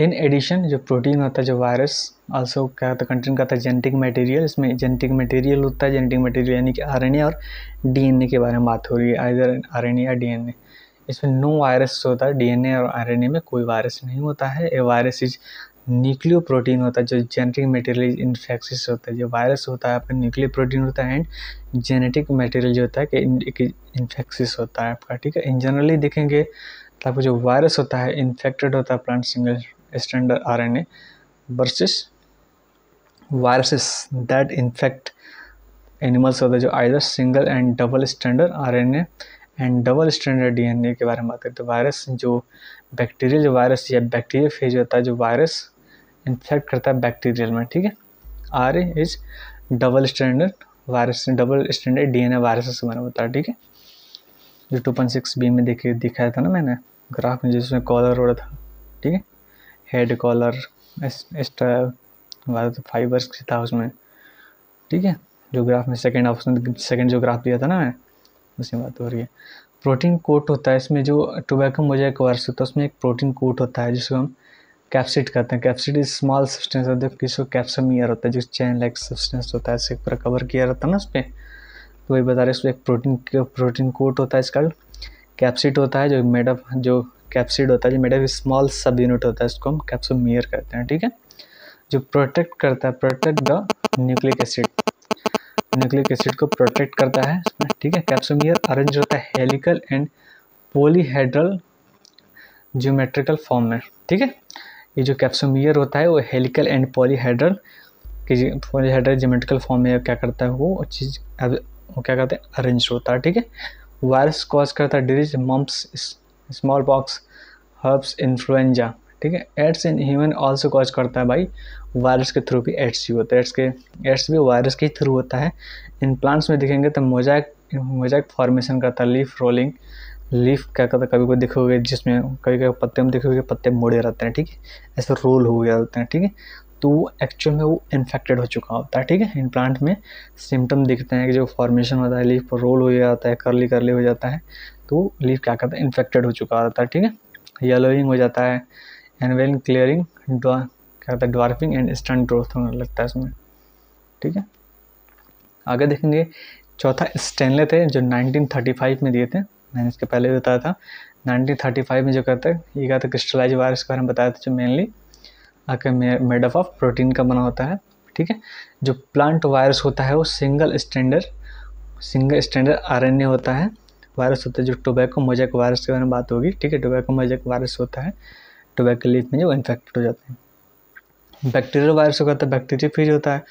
इन एडिशन जो प्रोटीन होता है जो वायरस आल्सो क्या होता है कंटेंट करता है जेनेटिक मटेरियल इसमें जेनेटिक मटेरियल होता है जेनेटिक मटेरियल यानी कि आरएनए और डीएनए के बारे में बात हो रही है आइर आरएनए या डीएनए इसमें नो वायरस होता है डीएनए और आरएनए में कोई वायरस नहीं होता है a virus is nucleoprotein होता है जो जेनेटिक मटेरियल इन्फेक्सिस होता है जो वायरस होता है आपका न्यूक्लियो प्रोटीन होता है एंड जेनेटिक मटेरियल जो होता है कि इन्फेक्सिस होता है आपका ठीक है इन जनरली देखेंगे तो आपका जो वायरस होता है इन्फेक्टेड होता है plant single standard R N A versus viruses that infect animals होते हैं जो either single and double standard R N A and double standard DNA के बारे में बात करें तो वायरस जो बैक्टीरियल जो वायरस या बैक्टीरिया फेज होता है जो वायरस इन्फेक्ट करता है बैक्टीरियल में ठीक है are is double standard virus double standard DNA virus से बना होता है ठीक है जो टू पॉइंट सिक्स बी में देखिए दिखाया था ना मैंने ग्राफ में जिसमें कॉलर हो रहा था ठीक है हेड कॉलर एक्स्ट्रा फाइबर्स था उसमें ठीक है जो ग्राफ में सेकेंड ऑप्शन सेकेंड जो ग्राफ दिया था ना मैं उसी में बात हो रही है प्रोटीन कोट होता है इसमें जो टोबैको मोजाइक वायरस होता है उसमें एक प्रोटीन कोट होता है जिसको हम कैप्सिड कहते हैं कैप्सिड इज स्मॉल सब्सटेंस होते हैं किसी को कैप्सम ईयर होता है जिस चैन लाइक सब्सटेंस होता है इसे पूरा कवर किया रहता है ना पर तो वही बता रहे उसमें एक प्रोटीन प्रोटीन कोट होता है इसका कैप्सिड होता है जो मेडअप जो कैप्सिड होता है जो मेडअप स्मॉल सब यूनिट होता है इसको हम कैप्सम ईयर कहते हैं ठीक है जो प्रोटेक्ट करता है protect the nucleic acid nucleic acid को प्रोटेक्ट करता है ठीक है कैप्सम ईयर अरेंज होता है helical and polyhedral geometrical form में ठीक है ये जो कैप्सोमियर होता है वो हेलिकल एंड पॉलीहाइड्रल कि पॉलीहाइड्रल जोमेट्रिकल फॉर्म में क्या करता है वो चीज़ वो क्या करते हैं अरेंज होता है ठीक है वायरस कॉज करता है disease mumps smallpox herpes influenza ठीक है AIDS in human also cause करता है भाई वायरस के थ्रू भी एड्स ही होता है एड्स के एड्स भी वायरस के थ्रू होता है इन प्लांट्स में देखेंगे तो मोजैक मोजैक फॉर्मेशन करता है लीफ रोलिंग लीफ क्या कहते हैं कभी कोई देखोगे जिसमें कभी कभी पत्ते में देखोगे पत्ते मोड़े रहते हैं ठीक है ऐसे रोल हो गया रहते हैं ठीक है तो वो एक्चुअल में वो इन्फेक्टेड हो चुका होता है ठीक है इन प्लांट में सिम्टम दिखते हैं कि जो फॉर्मेशन होता है लीफ पर रोल हो जाता है करली करली हो जाता है तो लीफ क्या करता है इन्फेक्टेड हो चुका रहता है ठीक है येलोइंग हो जाता है एनवेलिंग क्लियरिंग क्या कहते है डॉर्फिंग एंड स्टंट ग्रोथ होने लगता है इसमें ठीक है आगे देखेंगे चौथा स्टेनलेथ है जो 1935 में दिए थे मैंने इसके पहले भी बताया था 1935 में जो कहते हैं ये कहते हैं क्रिस्टलाइज वायरस के बारे में बताया था जो मेनली आके मेड अप ऑफ प्रोटीन का बना होता है ठीक है जो प्लांट वायरस होता है वो सिंगल स्टैंडर्ड सिंगल स्टैंडर्ड ए होता है वायरस होता है जो टोबैको मोजैक वायरस के बारे में बात होगी ठीक है टोबैको मोजैक वायरस होता है टोबैको लीफ में जो इन्फेक्टेड हो जाते हैं बैक्टीरियल वायरस होता है बैक्टीरिया फ्रीज होता है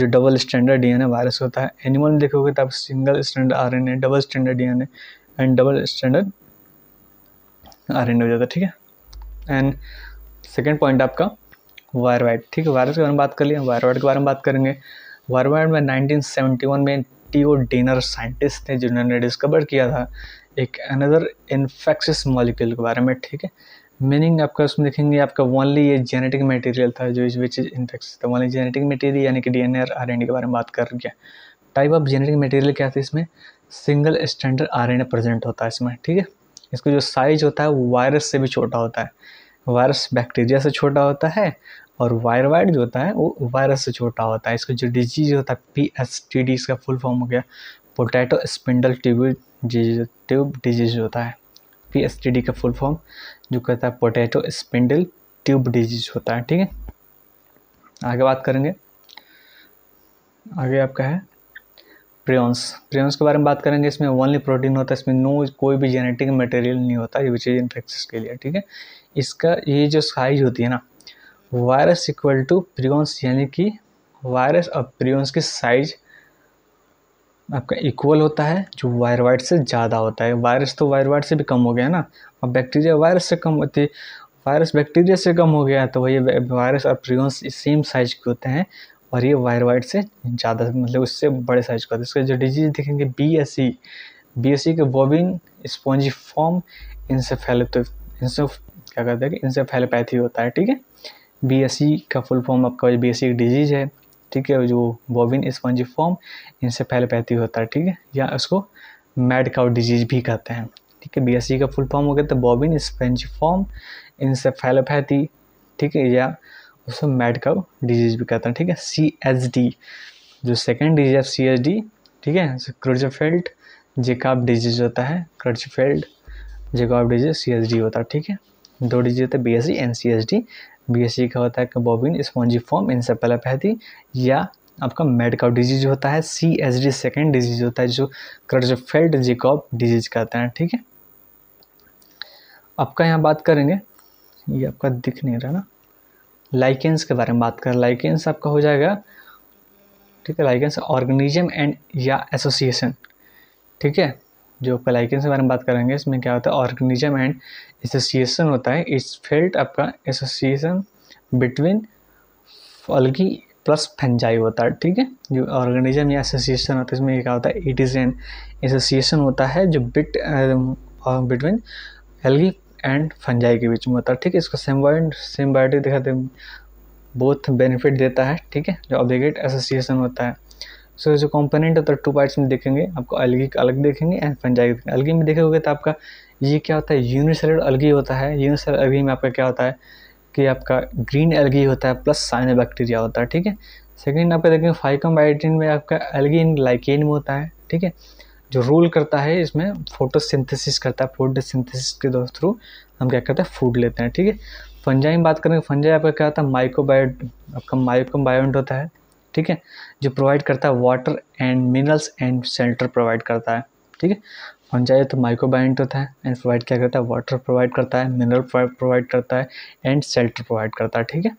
जो डबल स्टैंडर्ड डीएनए वायरस होता है एनिमल में देखोगे तो आप single standard RNA double standard DNA and double standard arrange हो जाता ठीक है एंड सेकेंड पॉइंट आपका वायर वाइड ठीक है वायरस के बारे में बात कर लिया वायर वाइड के बारे में बात करेंगे वायर वाइड में 1971 में टी ओ डेनर साइंटिस्ट ने जिन्होंने डिस्कवर किया था एक अनदर इन्फेक्शस मॉलिक्यूल के बारे में ठीक है मीनिंग आपका उसमें देखेंगे आपका ओनली ये जेनेटिक मटेरियल था जो इस विच इन्फेक्शन था ओनली जेनेटिक मटेरियल यानी कि डी एन के बारे में बात कर गया टाइप ऑफ जेनेटिक मटेरियल क्या था इसमें सिंगल स्टैंडर्ड आर प्रेजेंट होता है इसमें ठीक है इसका जो साइज होता है वो वायरस से भी छोटा होता है वायरस बैक्टीरिया से छोटा होता है और वायरवाइड जो होता है वो वायरस से छोटा होता है इसका जो डिजीज होता है पी एस टी डी इसका फुल फॉर्म हो गया potato spindle tube tube disease होता है पी एस टी डी का फुल फॉर्म जो कहता है पोटैटो स्पिंडल ट्यूब डिजीज होता है ठीक है आगे बात करेंगे आगे आपका है प्रियंस प्रियंस के बारे में बात करेंगे इसमें ओनली प्रोटीन होता है इसमें नो कोई भी जेनेटिक मटेरियल नहीं होता ये विचेज इन्फेक्शन के लिए ठीक है इसका ये जो साइज होती है ना वायरस इक्वल टू प्रियंस यानी कि वायरस और प्रियंस की साइज आपका इक्वल होता है जो वायरवाइड से ज़्यादा होता है वायरस तो वायरवाइड से भी कम हो गया ना और बैक्टीरिया वायरस से कम होती है वायरस बैक्टीरिया से कम हो गया तो वही वायरस और प्रियंस सेम साइज के होते हैं और ये वायर वाइड से ज़्यादा मतलब उससे बड़े साइज का तो इसका जो डिजीज देखेंगे B S C B S C के बोबिन स्पॉन्जी फॉर्म इनसे फैले तो इनसे क्या कहते हैं कि इनसे फैलोपैथी होता है ठीक है बी एस सी का फुल फॉर्म आपका बी एस सी डिजीज है ठीक है जो बोबिन स्पॉन्जी फॉर्म इनसे फैलोपैथी होता है ठीक है या उसको मैड काउ डिजीज भी कहते हैं ठीक है बी एस सी का फुल फॉर्म हो गया तो बॉबिन स्पेंज फॉर्म फैलोपैथी ठीक है या उसको मैड कव डिजीज भी कहते हैं ठीक है सी एच डी जो second disease of C H D ठीक है क्रोजफेल्ड जेकाब डिजीज होता है Creutzfeldt Jakob disease C H D होता है ठीक है दो डिजीज होता है B S C and C H D B S C का होता है बॉबिन स्पॉन्जी फॉर्म पहती या आपका मेडकाउ डिजीज होता है C H D second disease होता है जो क्रजफेल्ड जेकॉब डिजीज कहते हैं ठीक है आपका यहाँ बात करेंगे ये आपका दिख नहीं रहा ना लाइकेंस के बारे में बात करें लाइकेंस आपका हो जाएगा ठीक है लाइकेंस ऑर्गेनिज्म एंड या एसोसिएशन ठीक है जो आपका लाइकेंस के बारे में बात करेंगे इसमें क्या होता है ऑर्गेनिज्म एंड एसोसिएशन होता है इस फेल्ट आपका एसोसिएशन बिटवीन फलगी प्लस फंजाई होता है ठीक है जो ऑर्गेनिज्म या एसोसिएशन होता है इसमें क्या होता है इट इज़ एन एसोसिएशन होता है जो bit between algae and fungi के बीच में होता है ठीक है इसको सिम्बाइड सिम्बायोटिक दिखाते हैं बहुत बेनिफिट देता है ठीक है जो ऑब्लिगेट एसोसिएशन होता है सो so, जो कंपोनेंट होता है टू पार्ट्स में देखेंगे आपको अलगी अलग देखेंगे एंड फंजाई अलगी में देखोगे तो आपका ये क्या होता है यूनिसेलर अलगी होता है यूनिसेलर अलगी में आपका क्या होता है कि आपका ग्रीन एलगी होता है प्लस साइनो बैक्टीरिया होता है ठीक है सेकेंड आपका देखेंगे फाइकम बायोटिन में आपका एलगी इन लाइकेन में होता है ठीक है जो रूल करता है इसमें फोटोसिंथेसिस करता है फोटोसिंथेसिस के थ्रू हम क्या करते हैं फूड लेते हैं ठीक है फंजाई में बात करेंगे फंजाई आपका क्या होता है माइकोबायोट आपका माइक्रोबायोट होता है ठीक है जो प्रोवाइड करता है water and minerals and shelter provide करता है ठीक है फंजाई तो माइक्रोबायोट होता है एंड प्रोवाइड क्या करता है वाटर प्रोवाइड करता है मिनरल प्रोवाइड करता है एंड सेल्टर प्रोवाइड करता है ठीक है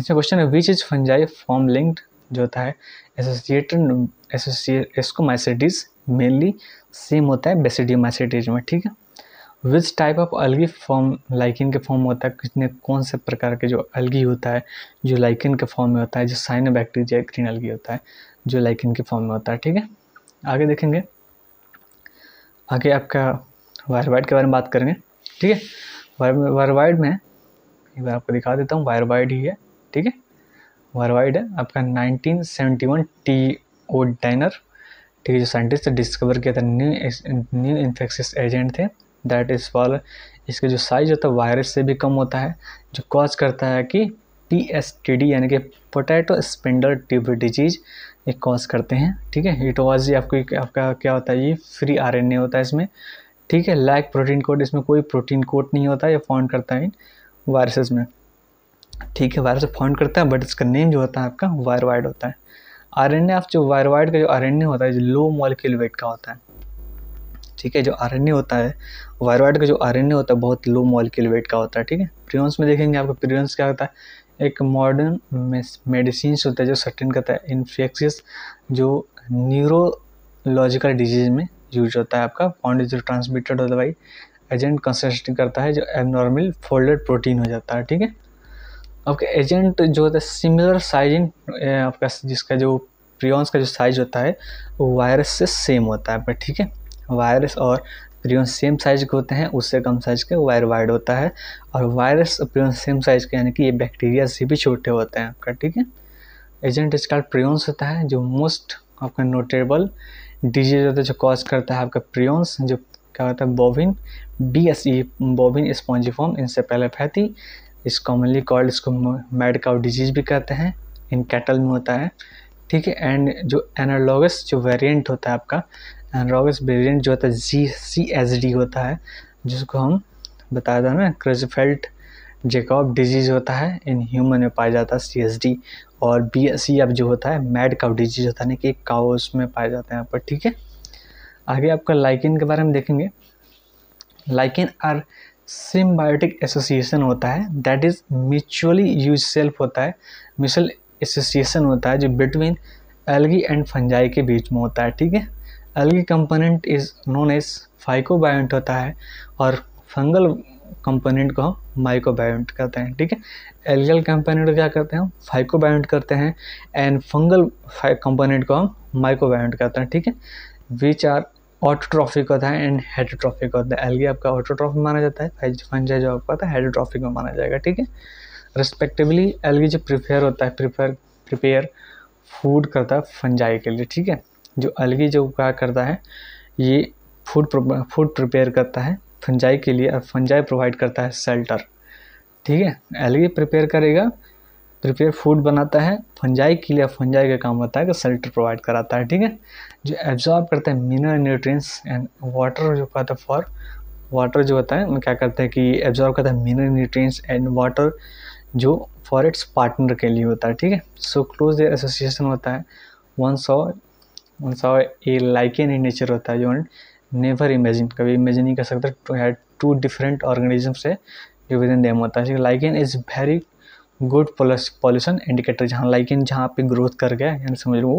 इसमें क्वेश्चन है which is fungi form linked जो होता है associated associate ascomycetes mainly same होता है बेसिडियम एसिटेज में ठीक है which type of algae form lichen के फॉर्म में होता है कितने कौन से प्रकार के जो अलगी होता है जो लाइकिन के फॉर्म में होता है जो साइनो बैक्टीरिया ग्रीन अलगी होता है जो लाइकिन के फॉर्म में होता है ठीक है आगे देखेंगे आगे आपका वायरवाइड के बारे में बात करेंगे ठीक है वायरवाइड में एक बार आपको दिखा देता हूँ वायरवाइड ही है ठीक है वायरवाइड है आपका nineteen one T O Diener ठीक है जो साइंटिस्ट डिस्कवर किया था न्यू न्यू इन्फेक्शस एजेंट थे दैट इज़ फॉल इसका जो साइज होता है वायरस से भी कम होता है जो कॉज करता है कि पी एस टी डी यानी कि पोटैटो स्पेंडर ट्यूब डिजीज़ ये कॉज करते हैं ठीक है इट ये आपको आपका क्या होता है ये फ्री आर एन ए होता है इसमें ठीक है लैक प्रोटीन कोड इसमें कोई प्रोटीन कोड नहीं होता ये फाउंड करता है वायरसेस में ठीक है वायरस फाउंड करता है बट इसका नेम जो होता है आपका वायरवाइड होता है आर एन ए ऑफ जो वायरवाइड का जो आर एन ए होता है जो लो मॉलिक्यूल वेट का होता है ठीक है जो आर एन ए होता है वायरवाइड का जो आर एन ए होता है बहुत लो मॉलिक्यूल वेट का होता है ठीक है प्रियंस में देखेंगे आपको प्रियंस क्या होता है एक मॉडर्न मेडिसिन होता है जो सटिन करता है इन्फेक्शियस जो न्यूरोलॉजिकल डिजीज में यूज होता है आपका पॉन्ड जो ट्रांसमिटेड होता है भाई एजेंट कंसिस्टेंट करता है जो एबनॉर्मल फोल्डेड प्रोटीन हो जाता है ठीक है आपका एजेंट जो होता है सिमिलर साइजिंग आपका जिसका जो प्रियॉन्स का जो साइज होता है वो वायरस से सेम होता है पर ठीक है वायरस और प्रियन सेम साइज के होते हैं उससे कम साइज के वायर वाइड होता है और वायरस प्रियन सेम साइज के यानी कि ये बैक्टीरिया से भी छोटे होते हैं आपका ठीक है एजेंट इसका प्रियंस होता है जो मोस्ट आपका नोटेबल डिजीज होता है जो कॉज करता है आपका प्रियंस जो क्या होता है bovine B S E bovine spongiform फैती इस कॉमनली कॉल्ड इसको मेड काउ डिजीज भी कहते हैं इन कैटल में होता है ठीक है एंड जो एनालॉगस जो वेरिएंट होता है आपका एनालॉगस वेरिएंट जो होता है जी सी एस डी होता है जिसको हम बताया था ना क्रेजफेल्ट जेकॉब डिजीज़ होता है इन ह्यूमन में पाया जाता है सी एस डी और बी एस सी अब जो होता है मैड काउ डिजीज होता है ना कि काउ उसमें पाए जाते हैं यहाँ पर ठीक है आगे आपका लाइकिन के बारे में देखेंगे लाइकिन आर सिम्बायोटिक एसोसिएशन होता है दैट इज़ म्यूचुअली यूज सेल्फ होता है म्यूचुअल एसोसिएशन होता है जो बिटवीन एल्गी एंड फंजाई के बीच में होता है ठीक है algae component is known as phycobiont होता है और फंगल कंपोनेंट को हम माइकोबायोट कहते हैं ठीक है एलगल कंपोनेंट को क्या करते हैं हम फाइकोबायोंट करते हैं एंड फंगल कंपोनेंट को हम बायोट कहते हैं ठीक है विच आर ऑटोट्रॉफिक होता है एंड हेडोट्रॉफिक होता है एलगी आपका ऑटोट्रॉफ माना जाता है फंजाई जो आपका होता है हेडोट्रॉफिक में माना जाएगा ठीक है रिस्पेक्टिवली एलगी जो प्रिपेयर होता है प्रिफेयर प्रिपेयर फूड करता है फंजाई के लिए ठीक है जो एलगी जो क्या करता है ये फूड फूड प्रिपेयर करता है फंजाई के लिए और फंजाई प्रोवाइड करता है सेल्टर ठीक है एलगी प्रिपेयर करेगा प्रिपेयर फूड बनाता है फंजाई के लिए फंजाई का काम होता है कि सल्ट प्रोवाइड कराता है ठीक है जो एब्जॉर्ब करता है मिनरल न्यूट्रिएंट्स एंड वाटर जो कहता है फॉर वाटर जो होता है वो क्या करता है कि एब्जॉर्ब करता है मिनरल न्यूट्रिएंट्स एंड वाटर जो फॉर इट्स पार्टनर के लिए होता है ठीक है सो क्लोज एसोसिएशन होता है वन सौ वन सौ ए लाइकन इन नेचर होता है जो नेवर इमेजिन कभी इमेजिन नहीं कर सकते टू डिफरेंट ऑर्गेनिजम्स से जो विद इन देम होता है lichen is very good pollution indicator जहाँ इन जहाँ पे ग्रोथ कर गया यानी समझ लो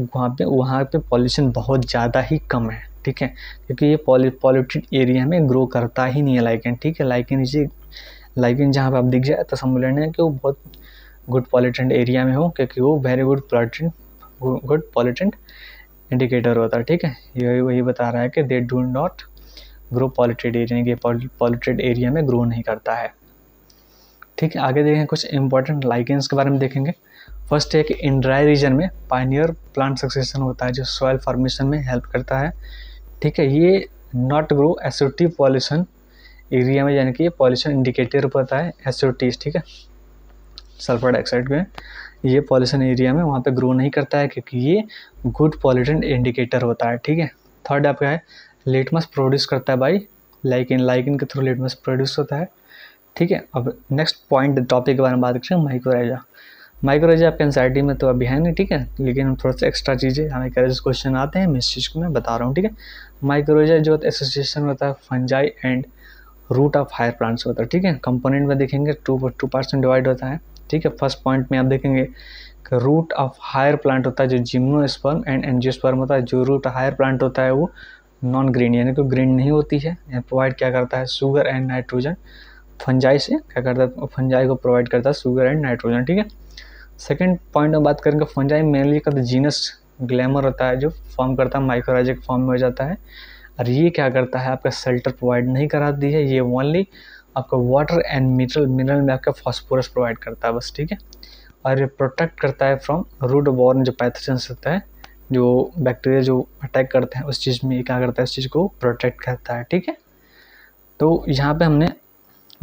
वहाँ पे वहाँ पे पॉल्यूशन बहुत ज़्यादा ही कम है ठीक है क्योंकि ये पॉल्यूटेड एरिया में ग्रो करता ही नहीं है इन ठीक है लाइकिन लाइक लाइकिन जहाँ पर आप दिख जाए तो समझ लेना है कि वो बहुत गुड पॉल्यूटेंट एरिया में हो क्योंकि वो very good pollutant good pollutant indicator होता है ठीक है ये वही बता रहा है कि they do not grow polluted area polluted area में ग्रो नहीं करता है ठीक है आगे देखें कुछ इंपॉर्टेंट लाइकेंस के बारे में देखेंगे फर्स्ट है कि इन ड्राई रीजन में पाइनियर प्लांट सक्सेशन होता है जो सॉयल फॉर्मेशन में हेल्प करता है ठीक है ये not grow acidity pollution area में यानी कि ये पॉल्यूशन इंडिकेटर होता है एसोटीज ठीक है सल्फर डाइऑक्साइड में ये पॉल्यूशन एरिया में वहाँ पे ग्रो नहीं करता है क्योंकि ये गुड पॉल्यूटेंट इंडिकेटर होता है ठीक है थर्ड आपका है लेटमस प्रोड्यूस करता है बाई लाइकिन लाइकिन के थ्रू लेटमस प्रोड्यूस होता है ठीक है अब नेक्स्ट पॉइंट टॉपिक के बारे में बात करते हैं माइक्रोराइजा माइक्रोराइजा आपके एनसाइटी में तो अभी है नहीं ठीक है लेकिन हम थोड़ा सा एक्स्ट्रा चीज़ें हमें कैरेज क्वेश्चन आते हैं मैं इस चीज़ को मैं बता रहा हूँ ठीक है माइक्रोराइजा जो एसोसिएशन होता है fungi and root of higher plants होता है ठीक है कंपोनेंट में देखेंगे टू टू परसेंट डिवाइड होता है ठीक है फर्स्ट पॉइंट में आप देखेंगे कि रूट ऑफ हायर प्लांट होता है जो स्पर्म एंड स्पर्म होता है जो रूट हायर प्लांट होता है वो नॉन ग्रीन यानी कि ग्रीन नहीं होती है प्रोवाइड क्या करता है शुगर एंड नाइट्रोजन फंजाई से क्या करता है फंजाई को प्रोवाइड करता है शुगर एंड नाइट्रोजन ठीक है सेकेंड पॉइंट में बात करेंगे फंजाई मेनली का जीनस ग्लैमर होता है जो फॉर्म करता है माइक्रोराइजिक फॉर्म में हो जाता है और ये क्या करता है आपका सेल्टर प्रोवाइड नहीं कराती है ये ओनली आपका वाटर एंड मिनरल मिनरल में आपका फॉस्फोरस प्रोवाइड करता है बस ठीक है और ये प्रोटेक्ट करता है फ्रॉम रूट बॉर्न जो पैथोजन होता है जो बैक्टीरिया जो अटैक करते हैं उस चीज़ में क्या करता है उस चीज़ को प्रोटेक्ट करता है ठीक है तो यहाँ पे हमने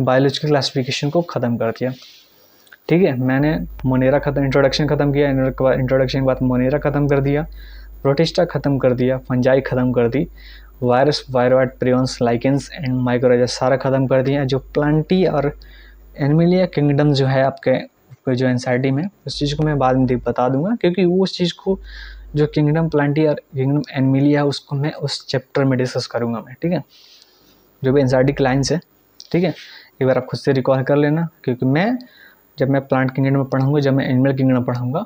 बायोलॉजिकल क्लासिफिकेशन को ख़त्म कर दिया ठीक है मैंने मोनेरा खत्म इंट्रोडक्शन ख़त्म किया इंट्रोडक्शन के बाद मोनेरा ख़त्म कर दिया प्रोटिस्टा ख़त्म कर दिया फंजाई ख़त्म कर दी virus viroid prions lichens and mycorrhiza सारा ख़त्म कर दिया जो प्लांटी और एनिमिलिया किंगडम जो है आपके जो एनसाइटी में उस चीज़ को मैं बाद में बता दूंगा क्योंकि वो उस चीज़ को जो किंगडम प्लांटी और किंगडम एनमिलिया उसको मैं उस चैप्टर में डिस्कस करूँगा मैं ठीक है जो भी एनसाइटिक क्लाइंस है ठीक है एक बार आप खुद से रिकॉल कर लेना क्योंकि मैं जब मैं प्लांट किंगडम में पढ़ूँगा जब मैं एनिमल किंगडम पढ़ाऊँगा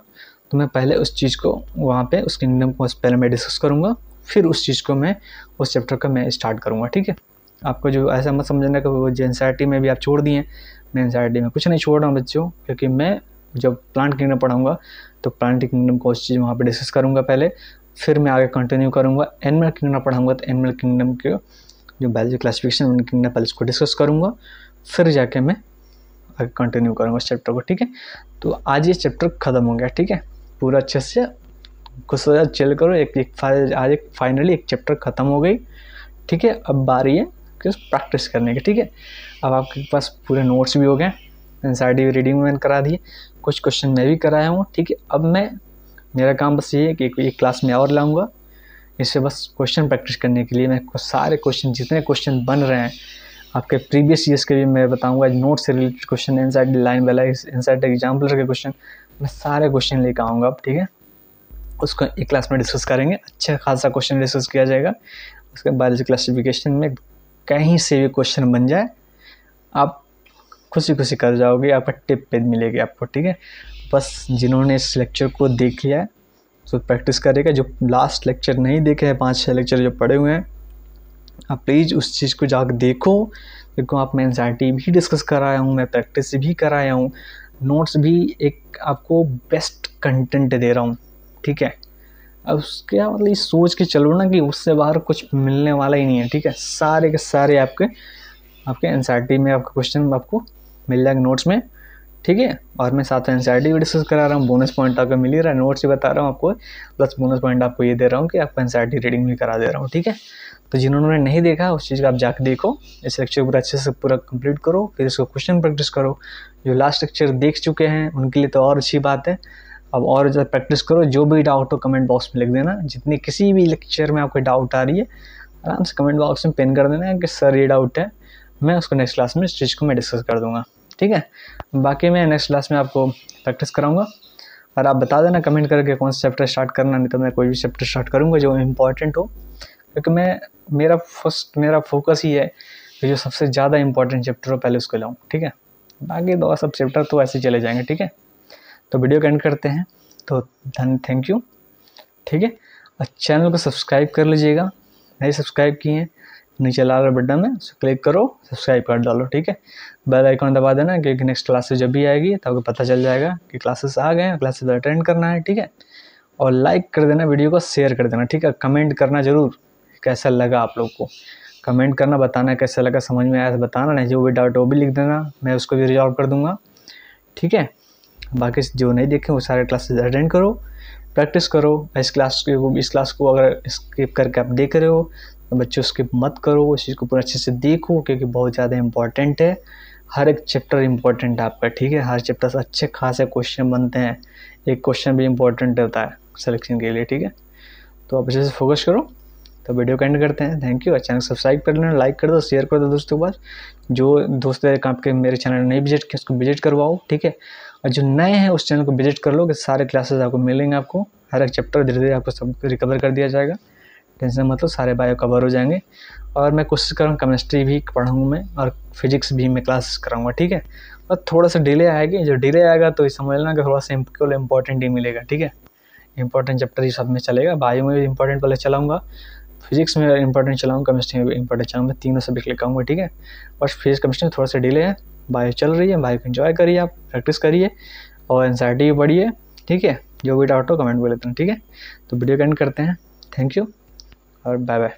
तो मैं पहले उस चीज़ को वहाँ पे उस किंगडम को पहले मैं डिस्कस करूँगा फिर उस चीज़ को मैं उस चैप्टर का मैं स्टार्ट करूँगा ठीक है आपको जो ऐसा मत समझना कि वो जो में भी आप छोड़ दिए मैं एन में कुछ नहीं छोड़ रहा हूँ बच्चों क्योंकि मैं जब प्लांट किंगडम पढ़ाऊँगा तो प्लांट किंगडम को उस चीज़ वहाँ पर डिस्कस करूँगा पहले फिर मैं आगे कंटिन्यू करूँगा एनिमल किंगडम पढ़ाऊँगा तो एनिमल किंगडम के जो बैलजी क्लासिफिकेशन किंगडम पहले उसको डिस्कस करूँगा फिर जाके मैं आगे कंटिन्यू करूँगा इस चैप्टर को ठीक है तो आज ये चैप्टर ख़त्म हो गया ठीक है पूरा अच्छे से खुश हो चिल करो एक एक आज एक फाइनली एक चैप्टर ख़त्म हो गई ठीक है अब बारी है कि प्रैक्टिस करने की ठीक है अब आपके पास पूरे नोट्स भी हो गए एनसीईआरटी रीडिंग मैंने करा दिए कुछ क्वेश्चन मैं भी कराया हूँ ठीक है अब मैं मेरा काम बस ये है कि एक क्लास में और लाऊंगा इससे बस क्वेश्चन प्रैक्टिस करने के लिए मैं सारे क्वेश्चन जितने क्वेश्चन बन रहे हैं आपके प्रीवियस ईयर्स के भी मैं बताऊंगा नोट से related question inside line वाला इन साइड एग्जाम्पल के क्वेश्चन मैं सारे क्वेश्चन लेकर आऊँगा अब ठीक है उसको एक क्लास में डिस्कस करेंगे अच्छा खासा क्वेश्चन डिस्कस किया जाएगा उसके बाद क्लासिफिकेशन में कहीं से भी क्वेश्चन बन जाए आप खुशी खुशी कर जाओगे आपका टिप पे मिलेगी आपको ठीक है बस जिन्होंने इस लेक्चर को देख लिया है तो प्रैक्टिस करेगा जो लास्ट लेक्चर नहीं देखे हैं पाँच छः लेक्चर जो पढ़े हुए हैं आप प्लीज़ उस चीज़ को जाकर देखो देखो आप मैं एनजाइटी भी डिस्कस कराया हूँ मैं प्रैक्टिस भी कराया हूँ नोट्स भी एक आपको बेस्ट कंटेंट दे रहा हूँ ठीक है अब उसके मतलब ये सोच के चलो ना कि उससे बाहर कुछ मिलने वाला ही नहीं है ठीक है सारे के सारे आपके आपके एन में आपका क्वेश्चन आपको मिल जाएगा नोट्स में ठीक है और मैं साथ एन सी भी डिस्कस करा रहा हूँ बोनस पॉइंट आपको मिल ही रहा है नोट्स भी बता रहा हूँ आपको प्लस बोनस पॉइंट आपको ये दे रहा हूँ कि आपको एन रीडिंग भी करा दे रहा हूँ ठीक है तो जिन्होंने नहीं देखा उस चीज़ का आप जाकर देखो इस लेक्चर को पूरा अच्छे से पूरा कंप्लीट करो फिर इसको क्वेश्चन प्रैक्टिस करो जो लास्ट लेक्चर देख चुके हैं उनके लिए तो और अच्छी बात है अब और ज़्यादा प्रैक्टिस करो जो भी डाउट हो कमेंट बॉक्स में लिख देना जितनी किसी भी लेक्चर में आपको डाउट आ रही है आराम से कमेंट बॉक्स में पिन कर देना कि सर ये डाउट है मैं उसको नेक्स्ट क्लास में इस चीज़ को मैं डिस्कस कर दूँगा ठीक है बाकी मैं नेक्स्ट क्लास में आपको प्रैक्टिस कराऊँगा और आप बता देना कमेंट करके कौन सा चैप्टर स्टार्ट करना नहीं तो मैं कोई भी चैप्टर स्टार्ट करूँगा जो इंपॉर्टेंट हो क्योंकि मैं मेरा फर्स्ट मेरा फोकस ही है कि जो सबसे ज़्यादा इंपॉर्टेंट चैप्टर हो पहले उसको लाऊँ ठीक है बाकी दो सब चैप्टर तो ऐसे चले जाएंगे ठीक है तो वीडियो को एंड करते हैं तो धन थैंक यू ठीक है और चैनल को सब्सक्राइब कर लीजिएगा नहीं सब्सक्राइब किए हैं नीचे लाल रहा बटन में उसको क्लिक करो सब्सक्राइब कर डालो ठीक है बेल आइकॉन दबा देना क्योंकि नेक्स्ट क्लासेस जब भी आएगी तो आपको पता चल जाएगा कि क्लासेस आ गए हैं क्लासेस अटेंड करना है ठीक है और लाइक कर देना वीडियो को शेयर कर देना ठीक है कमेंट करना ज़रूर कैसा लगा आप लोग को कमेंट करना बताना कैसा लगा समझ में आया तो बताना नहीं जो भी डाउट वो भी लिख देना मैं उसको भी रिजॉल्व कर दूँगा ठीक है बाकी जो नहीं देखे वो सारे क्लासेज अटेंड करो प्रैक्टिस करो इस क्लास को इस क्लास को अगर स्किप करके आप देख रहे हो तो बच्चों स्किप मत करो इस चीज़ को पूरा अच्छे से देखो क्योंकि बहुत ज़्यादा इंपॉर्टेंट है हर एक चैप्टर इम्पॉर्टेंट है आपका ठीक है हर चैप्टर से अच्छे खासे क्वेश्चन बनते हैं एक क्वेश्चन भी इम्पॉर्टेंट होता है सिलेक्शन के लिए ठीक है तो आप अच्छे से फोकस करो तो वीडियो को एंड करते हैं थैंक यू और चैनल सब्सक्राइब कर लेना लाइक कर दो शेयर कर दो दोस्तों के पास जो दोस्त आपके मेरे चैनल नहीं विजिट किया उसको विजिट करवाओ ठीक है और जो नए हैं उस चैनल को विजिट कर लो कि सारे क्लासेस आपको मिलेंगे आपको हर एक चैप्टर धीरे धीरे आपको सब रिकवर कर दिया जाएगा टेंशन मतलब सारे बायो कवर हो जाएंगे और मैं कोशिश करूँ केमिस्ट्री भी पढ़ाऊँ मैं और फिजिक्स भी मैं क्लास कराऊँगा ठीक है और थोड़ा सा डिले आएगी जो डिले आएगा तो ये समझ लेना कि थोड़ा सा केवल इंपॉर्टेंट ही मिलेगा ठीक है इंपॉर्टेंट चैप्टर ही सब में चलेगा बायो में भी इंपॉर्टेंट पहले चलाऊँगा फिजिक्स में इंपॉर्टेंट चलाऊँ केमिस्ट्री में भी इंपॉर्टेंट चलाऊँगा मैं तीनों सब्जेक्ट लिखाऊंगा ठीक है बस फिजिक्स केमिस्ट्री में थोड़ा सा डिले है बायो चल रही है बायो को इन्जॉय करिए आप प्रैक्टिस करिए और एनजाइटी भी बढ़िए ठीक है जो भी डाउट हो कमेंट कर लेते हैं ठीक है तो वीडियो एंड करते हैं थैंक यू और बाय बाय